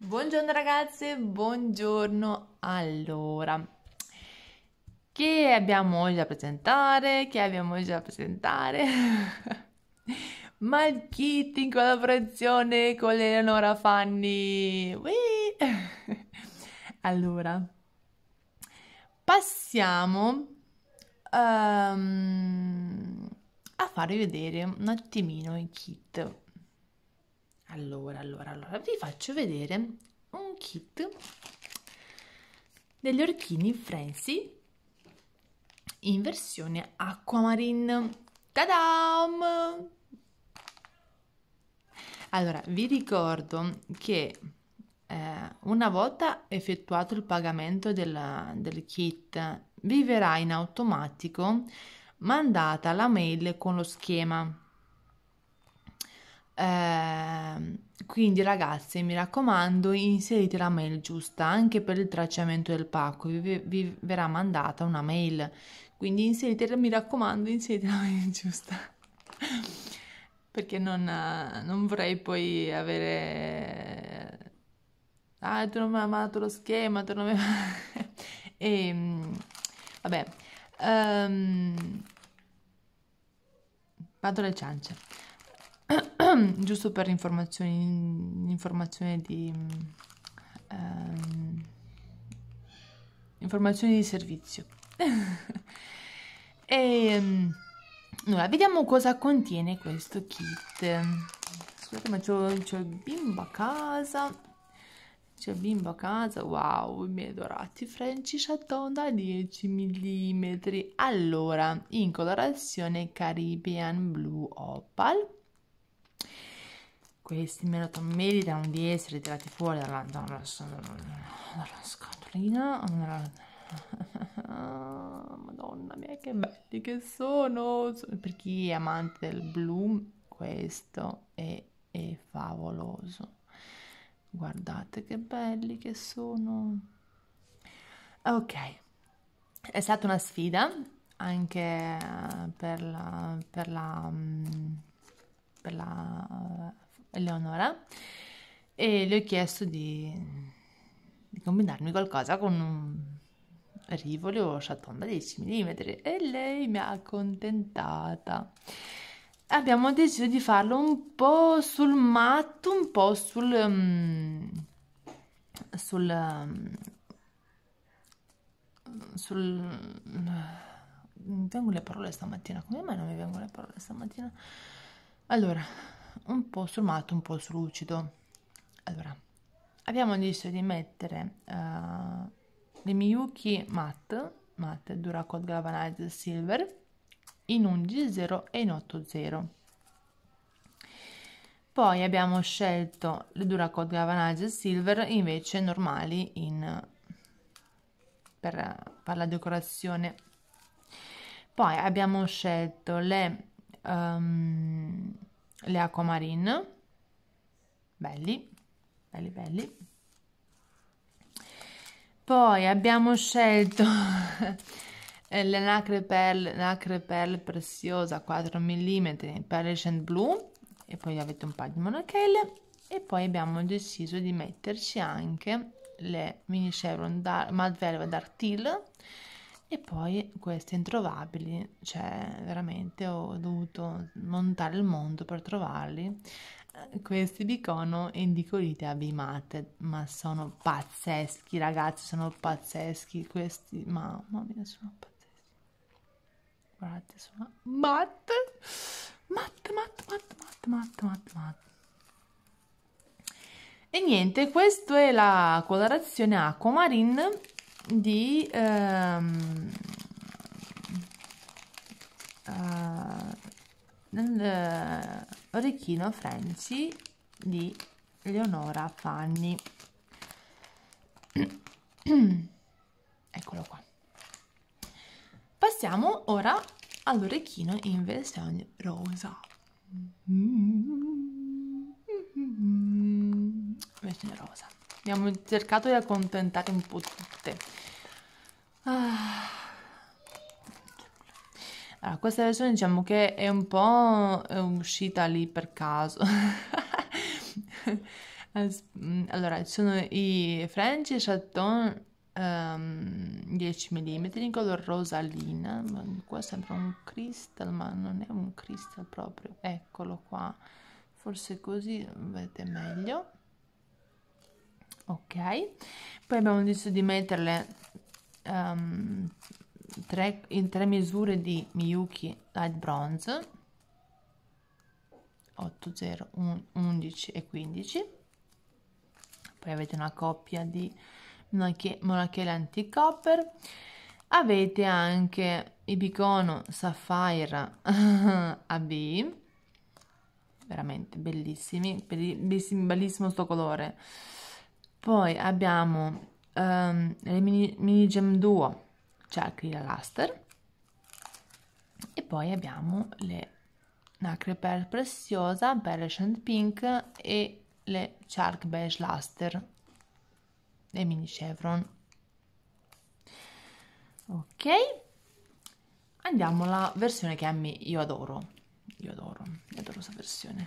Buongiorno ragazze, buongiorno. Allora, che abbiamo oggi da presentare? Che abbiamo oggi da presentare? Kitty in collaborazione con Eleonora Fanni. allora, passiamo um, a farvi vedere un attimino il kit allora allora allora vi faccio vedere un kit degli orchini frenzy in versione aquamarine tadam allora vi ricordo che eh, una volta effettuato il pagamento della, del kit vi verrà in automatico mandata la mail con lo schema Ehm, quindi ragazzi mi raccomando inserite la mail giusta anche per il tracciamento del pacco, vi, vi verrà mandata una mail, quindi inserite, mi raccomando inserite la mail giusta perché non, non, vorrei poi avere... Ah, tu non mi hai mandato lo schema, tu non mi e ehm, vabbè, um, vado alle ciance. giusto per informazioni informazione di ehm, informazioni di servizio e ehm, allora vediamo cosa contiene questo kit scusate ma c'ho il bimbo a casa c'è il bimbo a casa, wow, i miei dorati French Chaton da 10 mm. Allora, in colorazione Caribbean Blue Opal questi meritano di essere tirati fuori dalla, dalla, dalla scatolina madonna mia che belli che sono per chi è amante del blu questo è, è favoloso guardate che belli che sono ok è stata una sfida anche per la per la, mm, per la Eleonora e le ho chiesto di, di combinarmi qualcosa con un rivoli o sciatomba 10 mm e lei mi ha accontentata. Abbiamo deciso di farlo un po' sul matto, un po' sul... Um, sul... Um, sul... Mi vengono le parole stamattina, come mai non mi vengono le parole stamattina? Allora, un po' sul matto, un po' sul lucido. Allora, abbiamo deciso di mettere uh, eh, le Miyuki Matte, matte Duracot Galvanized Silver, in 11.0 e in 80. Poi abbiamo scelto le Duracot Galvanized Silver invece normali in, per, per la decorazione. Poi abbiamo scelto le... Um, le aquamarine, belli, belli, belli. Poi abbiamo scelto le eh, nacre perle, nacre perle preziosa 4 mm pearlescent blu e poi avete un paio di monachelle e poi abbiamo deciso di metterci anche le mini chevron Mad Velvet Dark Teal e poi queste introvabili, cioè veramente ho dovuto montare il mondo per trovarli. Eh, questi bicono indicolite abimate, ma sono pazzeschi ragazzi, sono pazzeschi questi, mamma mia sono pazzeschi. Guardate, sono matte, matte, matte, matte, matte, matte, matte, matte. E niente, questa è la colorazione acquamarine di ehm, uh, Orecchino Frenzy di Leonora Fanni. Eccolo qua. Passiamo ora all'orecchino in versione rosa. Mm-hmm. Mm-hmm. Versione rosa. Abbiamo cercato di accontentare un po' tutte. Ah. Allora, questa versione diciamo che è un po' uscita lì per caso. Mm, allora, ci sono i French Chaton um, 10 mm in color rosalina. Qua sembra un cristal, ma non è un cristal proprio. Eccolo qua. Forse così vedete meglio ok poi abbiamo deciso di metterle um, tre, in tre misure di Miyuki Light Bronze 8, 0, 11 e 15 poi avete una coppia di monachele anti-copper avete anche Ibicono Sapphire AB veramente bellissimi bellissimo, bellissimo sto colore poi abbiamo um, le mini, mini gem duo Charcrila Luster e poi abbiamo le Nacre per Preziosa, Pearlescent Pink e le Shark Beige Luster le Mini Chevron. Ok, andiamo alla versione che a me io adoro, io adoro, io adoro questa versione.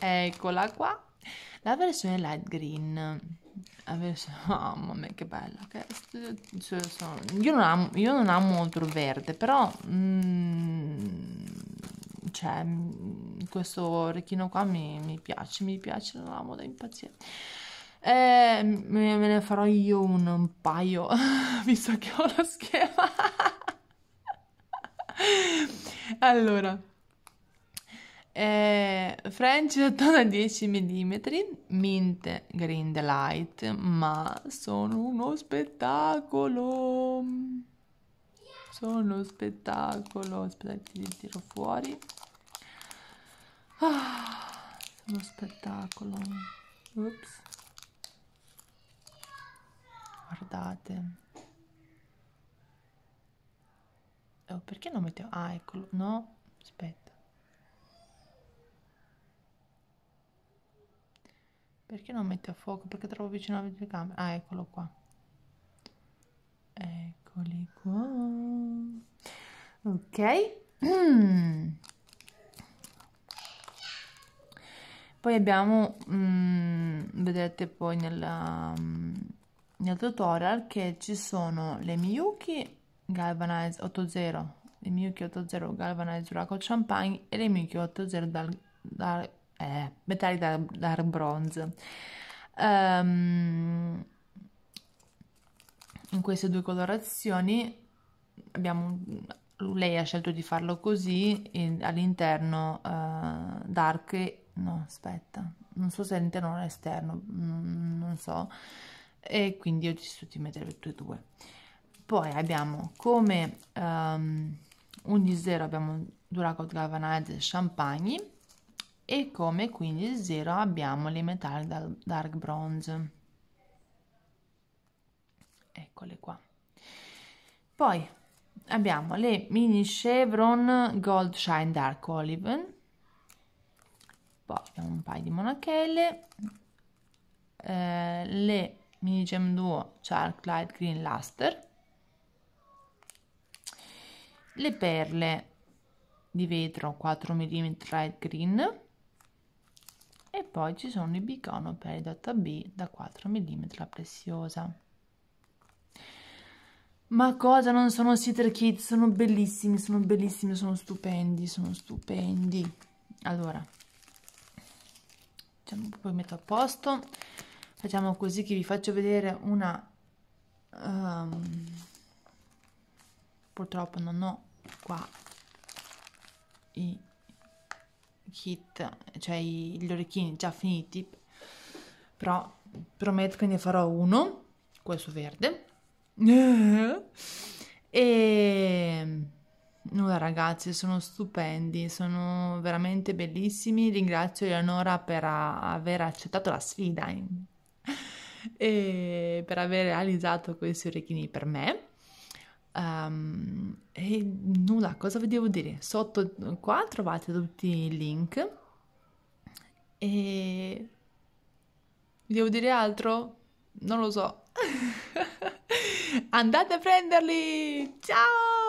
Eccola qua la versione light green la versione, oh mamma che bella che, cioè, io, non amo, io non amo molto il verde però mm, cioè mm, questo orecchino qua mi, mi piace mi piace non amo da impazzire eh, me, me ne farò io un, un paio visto che ho lo schema allora eh, French attorno 10 mm, Mint Green Delight, ma sono uno spettacolo! Sono uno spettacolo, aspettate li tiro fuori. Ah, sono spettacolo. Ups. Guardate. Oh, perché non mettiamo... Ah, eccolo. No, aspetta. Perché non mette a fuoco? Perché trovo vicino alla videocamera. Ah, eccolo qua. Eccoli qua. Ok. Mm. Poi abbiamo, mm, vedete poi nella, mm, nel tutorial che ci sono le Miyuki Galvanize 80, le Miyuki 80 Galvanize Draco Champagne e le Miyuki 80 dal, dal eh, metalli da, da bronze. Um, in queste due colorazioni abbiamo lei ha scelto di farlo così all'interno uh, dark no aspetta non so se all'interno o all'esterno mm, non so e quindi ho deciso di mettere tutte e due poi abbiamo come um, ehm, 11.0 abbiamo Duracot Galvanized Champagne e come quindi 0 abbiamo le metal dark bronze eccole qua poi abbiamo le mini chevron gold shine dark olive poi abbiamo un paio di monachelle eh, le mini gem duo Shark light green luster le perle di vetro 4 mm light green e poi ci sono i bicono per i DOTA B da 4 mm la preziosa. Ma cosa non sono sitter kit? Sono bellissimi, sono bellissimi, sono stupendi, sono stupendi. Allora, diciamo, poi metto a posto. Facciamo così che vi faccio vedere una... Um, purtroppo non ho qua i kit, cioè gli orecchini già finiti, però prometto che ne farò uno, questo verde. e nulla ragazzi, sono stupendi, sono veramente bellissimi. Ringrazio Eleonora per aver accettato la sfida eh. e per aver realizzato questi orecchini per me. Um, e nulla, cosa vi devo dire? Sotto qua trovate tutti i link. E vi devo dire altro? Non lo so. Andate a prenderli! Ciao!